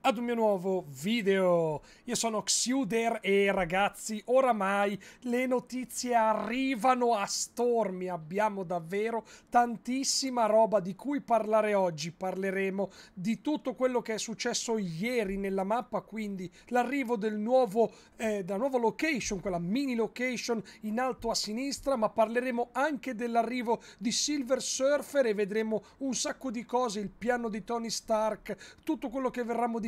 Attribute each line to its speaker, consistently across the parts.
Speaker 1: ad un mio nuovo video. Io sono Xuder e ragazzi, oramai le notizie arrivano a stormi. Abbiamo davvero tantissima roba di cui parlare oggi. Parleremo di tutto quello che è successo ieri nella mappa, quindi l'arrivo del nuovo, eh, della nuova location, quella mini location in alto a sinistra, ma parleremo anche dell'arrivo di Silver Surfer e vedremo un sacco di cose, il piano di Tony Stark, tutto quello che verrà modificato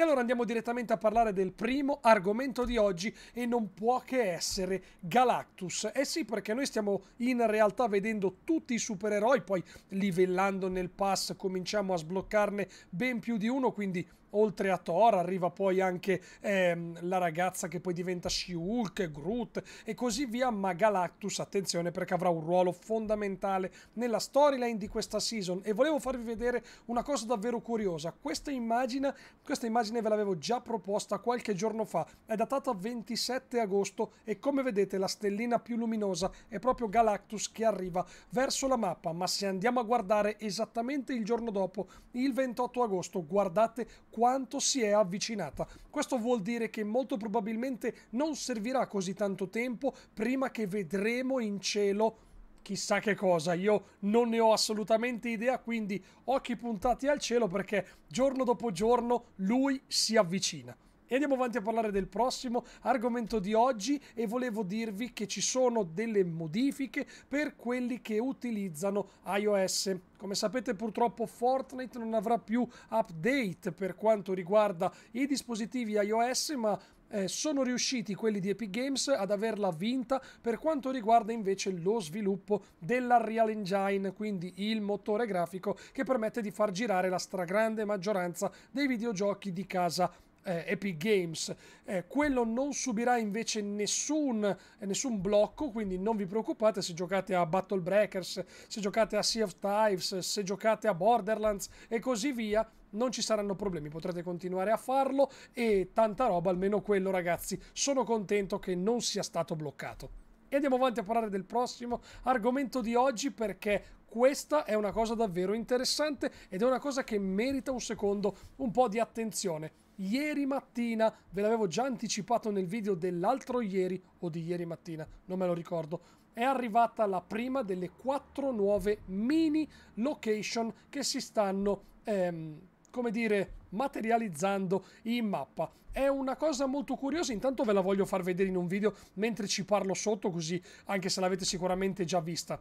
Speaker 1: E allora andiamo direttamente a parlare del primo argomento di oggi e non può che essere Galactus. Eh sì, perché noi stiamo in realtà vedendo tutti i supereroi, poi livellando nel pass cominciamo a sbloccarne ben più di uno, quindi oltre a Thor arriva poi anche ehm, la ragazza che poi diventa She-Hulk, Groot e così via, ma Galactus, attenzione perché avrà un ruolo fondamentale nella storyline di questa season e volevo farvi vedere una cosa davvero curiosa, questa immagine, questa immagine ve l'avevo già proposta qualche giorno fa, è datata 27 agosto e come vedete la stellina più luminosa è proprio Galactus che arriva verso la mappa, ma se andiamo a guardare esattamente il giorno dopo, il 28 agosto, guardate quanto quanto si è avvicinata. Questo vuol dire che molto probabilmente non servirà così tanto tempo prima che vedremo in cielo chissà che cosa, io non ne ho assolutamente idea, quindi occhi puntati al cielo perché giorno dopo giorno lui si avvicina. E andiamo avanti a parlare del prossimo argomento di oggi e volevo dirvi che ci sono delle modifiche per quelli che utilizzano iOS. Come sapete purtroppo Fortnite non avrà più update per quanto riguarda i dispositivi iOS, ma eh, sono riusciti quelli di Epic Games ad averla vinta per quanto riguarda invece lo sviluppo della Real Engine, quindi il motore grafico che permette di far girare la stragrande maggioranza dei videogiochi di casa eh, Epic Games. Eh, quello non subirà invece nessun, eh, nessun, blocco, quindi non vi preoccupate se giocate a Battle Breakers, se giocate a Sea of Tives, se giocate a Borderlands e così via. Non ci saranno problemi, potrete continuare a farlo e tanta roba, almeno quello ragazzi. Sono contento che non sia stato bloccato. E andiamo avanti a parlare del prossimo argomento di oggi perché questa è una cosa davvero interessante ed è una cosa che merita un secondo un po' di attenzione ieri mattina, ve l'avevo già anticipato nel video dell'altro ieri o di ieri mattina, non me lo ricordo, è arrivata la prima delle quattro nuove mini location che si stanno, ehm, come dire, materializzando in mappa. È una cosa molto curiosa, intanto ve la voglio far vedere in un video mentre ci parlo sotto, così anche se l'avete sicuramente già vista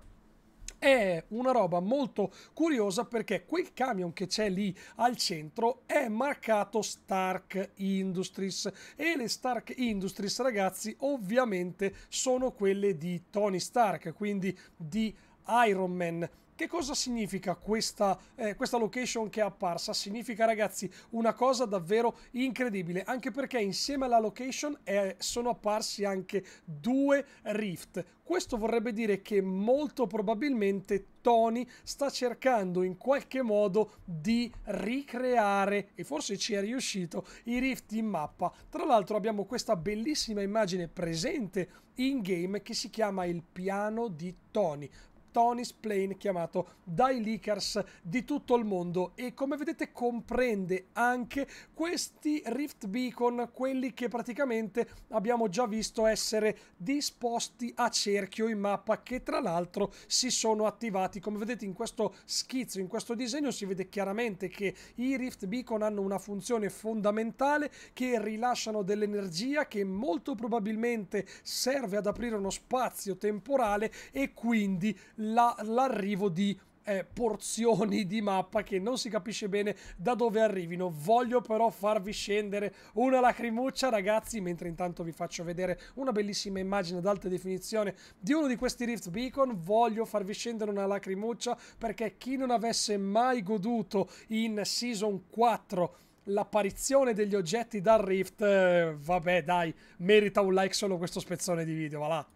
Speaker 1: è una roba molto curiosa perché quel camion che c'è lì al centro è marcato Stark Industries e le Stark Industries ragazzi ovviamente sono quelle di Tony Stark quindi di Iron Man che cosa significa questa, eh, questa location che è apparsa? Significa ragazzi una cosa davvero incredibile, anche perché insieme alla location è, eh, sono apparsi anche due rift. Questo vorrebbe dire che molto probabilmente Tony sta cercando in qualche modo di ricreare, e forse ci è riuscito, i rift in mappa. Tra l'altro abbiamo questa bellissima immagine presente in game che si chiama il piano di Tony. Tony's Plane chiamato dai leakers di tutto il mondo e come vedete comprende anche questi Rift Beacon, quelli che praticamente abbiamo già visto essere disposti a cerchio in mappa che tra l'altro si sono attivati. Come vedete in questo schizzo, in questo disegno si vede chiaramente che i Rift Beacon hanno una funzione fondamentale che rilasciano dell'energia che molto probabilmente serve ad aprire uno spazio temporale e quindi la, l'arrivo di eh, porzioni di mappa che non si capisce bene da dove arrivino. Voglio però farvi scendere una lacrimuccia, ragazzi, mentre intanto vi faccio vedere una bellissima immagine ad alta definizione di uno di questi Rift Beacon. Voglio farvi scendere una lacrimuccia perché chi non avesse mai goduto in Season 4 l'apparizione degli oggetti dal Rift, eh, vabbè dai, merita un like solo questo spezzone di video, va là.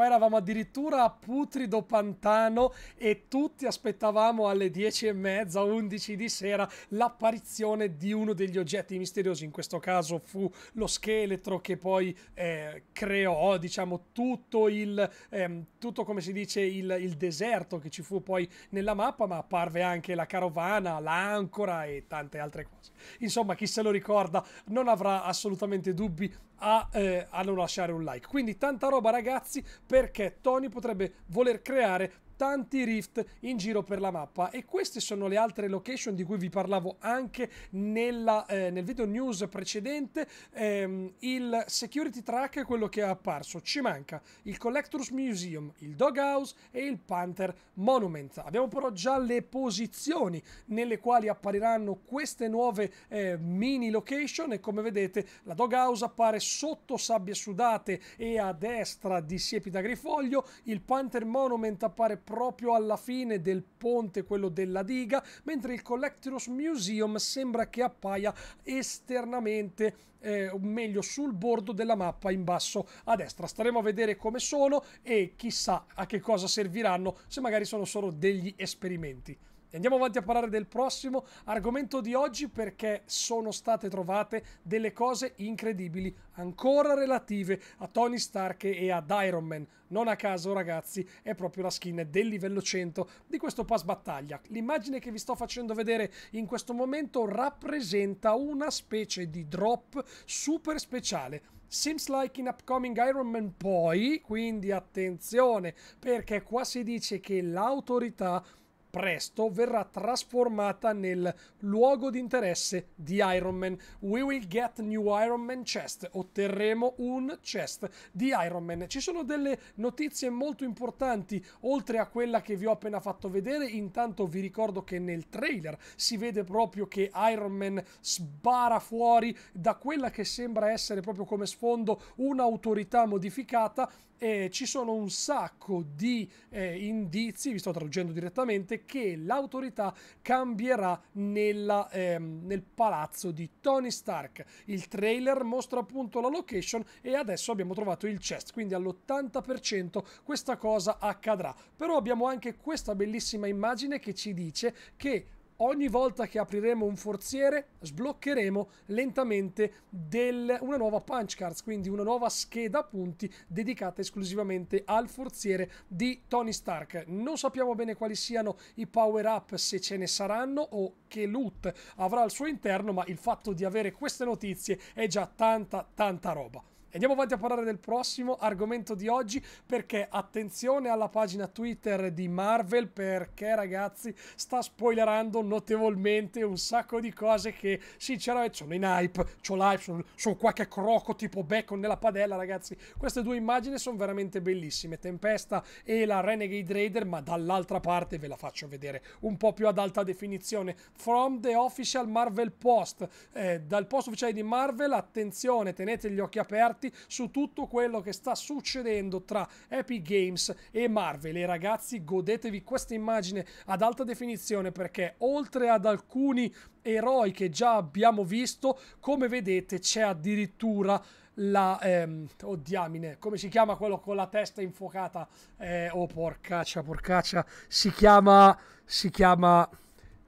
Speaker 1: Qua eravamo addirittura a putrido pantano e tutti aspettavamo alle 10 e mezza, 11 di sera, l'apparizione di uno degli oggetti misteriosi. In questo caso fu lo scheletro che poi eh, creò, diciamo, tutto il, ehm, tutto come si dice, il, il deserto che ci fu poi nella mappa, ma apparve anche la carovana, l'ancora e tante altre cose. Insomma, chi se lo ricorda non avrà assolutamente dubbi a, eh, a non lasciare un like. Quindi tanta roba ragazzi, perché Tony potrebbe voler creare importanti rift in giro per la mappa e queste sono le altre location di cui vi parlavo anche nella, eh, nel video news precedente ehm, il security track è quello che è apparso ci manca il collectors museum il doghouse e il panther monument abbiamo però già le posizioni nelle quali appariranno queste nuove eh, mini location e come vedete la doghouse appare sotto sabbie sudate e a destra di siepi da grifoglio il panther monument appare proprio alla fine del ponte, quello della diga, mentre il Collectors Museum sembra che appaia esternamente, eh, o meglio sul bordo della mappa in basso a destra. Staremo a vedere come sono e chissà a che cosa serviranno, se magari sono solo degli esperimenti. Andiamo avanti a parlare del prossimo argomento di oggi perché sono state trovate delle cose incredibili ancora relative a Tony Stark e ad Iron Man. Non a caso ragazzi è proprio la skin del livello 100 di questo pass battaglia. L'immagine che vi sto facendo vedere in questo momento rappresenta una specie di drop super speciale. Seems like in upcoming Iron Man poi, quindi attenzione perché qua si dice che l'autorità presto verrà trasformata nel luogo di interesse di Iron Man. We will get new Iron Man chest. Otterremo un chest di Iron Man. Ci sono delle notizie molto importanti, oltre a quella che vi ho appena fatto vedere. Intanto vi ricordo che nel trailer si vede proprio che Iron Man sbara fuori da quella che sembra essere proprio come sfondo un'autorità modificata. E ci sono un sacco di eh, indizi, vi sto traducendo direttamente, che l'autorità cambierà nella, ehm, nel palazzo di Tony Stark. Il trailer mostra appunto la location e adesso abbiamo trovato il chest, quindi all'80% questa cosa accadrà. Però abbiamo anche questa bellissima immagine che ci dice che ogni volta che apriremo un forziere sbloccheremo lentamente del, una nuova punch cards, quindi una nuova scheda punti dedicata esclusivamente al forziere di Tony Stark. Non sappiamo bene quali siano i power up, se ce ne saranno o che loot avrà al suo interno, ma il fatto di avere queste notizie è già tanta tanta roba. Andiamo avanti a parlare del prossimo argomento di oggi perché attenzione alla pagina Twitter di Marvel perché ragazzi sta spoilerando notevolmente un sacco di cose che sinceramente sono in hype, c'ho l'hype, sono, sono qua croco tipo Bacon nella padella ragazzi. Queste due immagini sono veramente bellissime, Tempesta e la Renegade Raider ma dall'altra parte ve la faccio vedere un po' più ad alta definizione. From the official Marvel post, eh, dal post ufficiale di Marvel attenzione tenete gli occhi aperti aggiornati su tutto quello che sta succedendo tra Epic Games e Marvel. E ragazzi, godetevi questa immagine ad alta definizione perché oltre ad alcuni eroi che già abbiamo visto, come vedete c'è addirittura la ehm, oh diamine, come si chiama quello con la testa infuocata? Eh, oh porcaccia, porcaccia, si chiama si chiama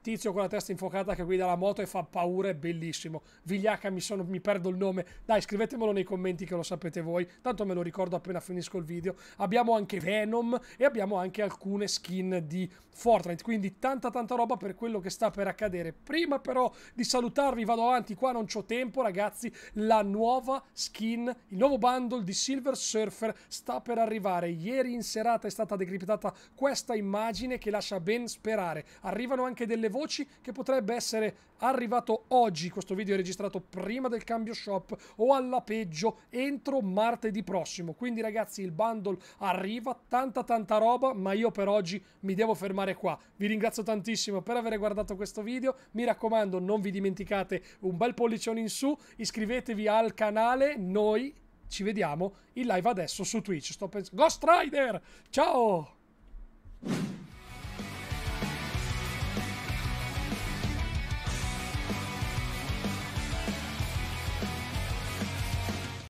Speaker 1: tizio con la testa infuocata che guida la moto e fa paura, è bellissimo. Vigliacca, mi, sono, mi perdo il nome. Dai, scrivetemelo nei commenti che lo sapete voi, tanto me lo ricordo appena finisco il video. Abbiamo anche Venom e abbiamo anche alcune skin di Fortnite, quindi tanta tanta roba per quello che sta per accadere. Prima però di salutarvi vado avanti, qua non c'ho tempo ragazzi, la nuova skin, il nuovo bundle di Silver Surfer sta per arrivare. Ieri in serata è stata decriptata questa immagine che lascia ben sperare. Arrivano anche delle voci che potrebbe essere arrivato oggi, questo video è registrato prima del cambio shop o alla peggio entro martedì prossimo. Quindi ragazzi il bundle arriva, tanta tanta roba, ma io per oggi mi devo fermare qua. Vi ringrazio tantissimo per aver guardato questo video, mi raccomando non vi dimenticate un bel pollicione in su, iscrivetevi al canale, noi ci vediamo in live adesso su Twitch. Sto pensando... Ghost Rider! Ciao!